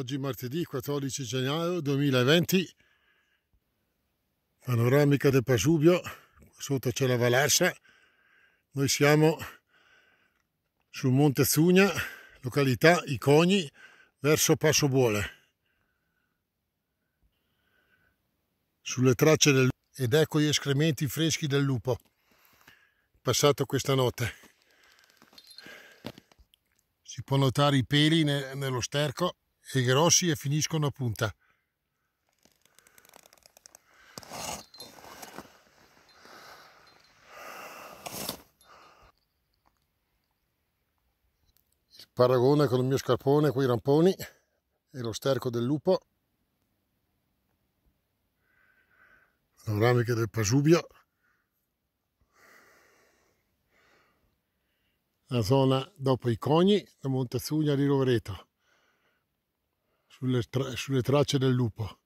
Oggi martedì 14 gennaio 2020, panoramica del Pasubio, sotto c'è la Valarsa, noi siamo sul Monte Zugna, località Icogni, verso Passo Buole. Sulle tracce del ed ecco gli escrementi freschi del lupo, passato questa notte. Si può notare i peli nello sterco e grossi e finiscono a punta. Il paragone con il mio scarpone con i ramponi e lo sterco del lupo. Panoramiche del Pasubio. La zona dopo i cogni, da Montezugna di Rovereto sulle, tra- sulle tracce del lupo.